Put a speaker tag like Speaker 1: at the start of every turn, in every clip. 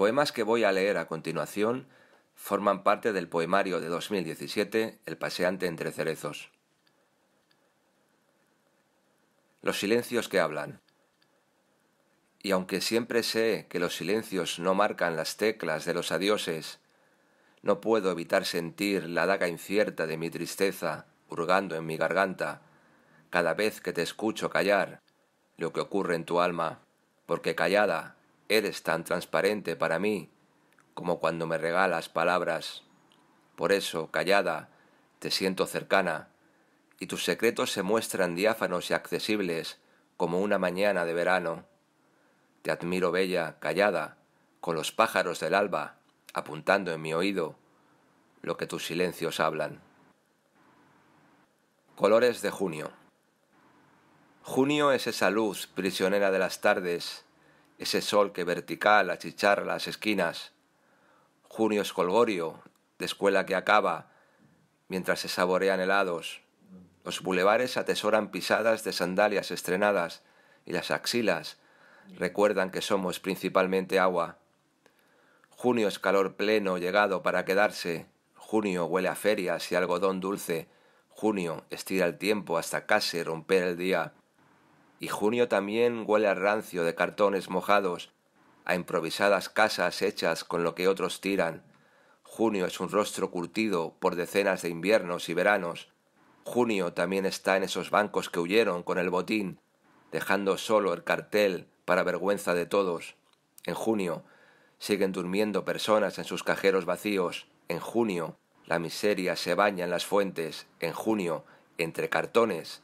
Speaker 1: poemas que voy a leer a continuación forman parte del poemario de 2017 El paseante entre cerezos. Los silencios que hablan. Y aunque siempre sé que los silencios no marcan las teclas de los adioses, no puedo evitar sentir la daga incierta de mi tristeza hurgando en mi garganta cada vez que te escucho callar lo que ocurre en tu alma, porque callada eres tan transparente para mí como cuando me regalas palabras. Por eso, callada, te siento cercana, y tus secretos se muestran diáfanos y accesibles como una mañana de verano. Te admiro bella, callada, con los pájaros del alba, apuntando en mi oído lo que tus silencios hablan. Colores de junio. Junio es esa luz prisionera de las tardes, ese sol que vertical achicharra las esquinas, junio es colgorio, de escuela que acaba, mientras se saborean helados, los bulevares atesoran pisadas de sandalias estrenadas y las axilas recuerdan que somos principalmente agua. Junio es calor pleno llegado para quedarse, junio huele a ferias y algodón dulce, junio estira el tiempo hasta casi romper el día. Y junio también huele a rancio de cartones mojados, a improvisadas casas hechas con lo que otros tiran. Junio es un rostro curtido por decenas de inviernos y veranos. Junio también está en esos bancos que huyeron con el botín, dejando solo el cartel para vergüenza de todos. En junio siguen durmiendo personas en sus cajeros vacíos. En junio la miseria se baña en las fuentes. En junio, entre cartones,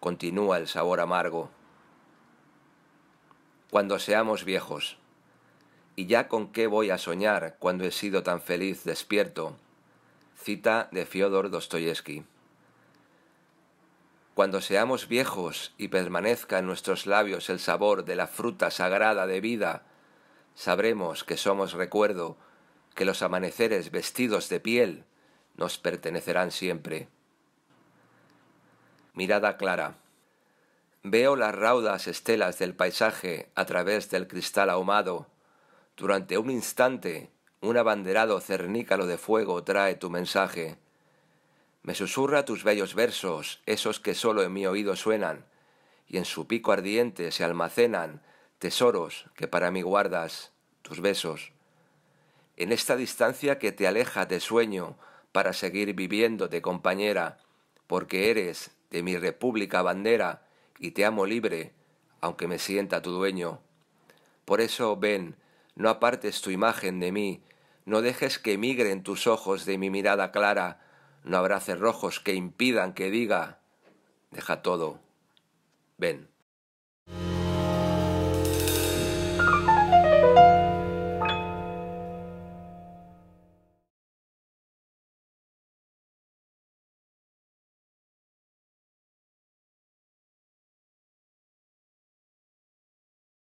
Speaker 1: continúa el sabor amargo. Cuando seamos viejos, ¿y ya con qué voy a soñar cuando he sido tan feliz despierto? Cita de Fyodor Dostoyevsky. Cuando seamos viejos y permanezca en nuestros labios el sabor de la fruta sagrada de vida, sabremos que somos recuerdo, que los amaneceres vestidos de piel nos pertenecerán siempre mirada clara. Veo las raudas estelas del paisaje a través del cristal ahumado. Durante un instante, un abanderado cernícalo de fuego trae tu mensaje. Me susurra tus bellos versos, esos que solo en mi oído suenan, y en su pico ardiente se almacenan tesoros que para mí guardas, tus besos. En esta distancia que te aleja de sueño para seguir viviéndote, compañera, porque eres de mi república bandera, y te amo libre, aunque me sienta tu dueño. Por eso, ven, no apartes tu imagen de mí, no dejes que migren tus ojos de mi mirada clara, no habrá cerrojos que impidan que diga, deja todo, ven.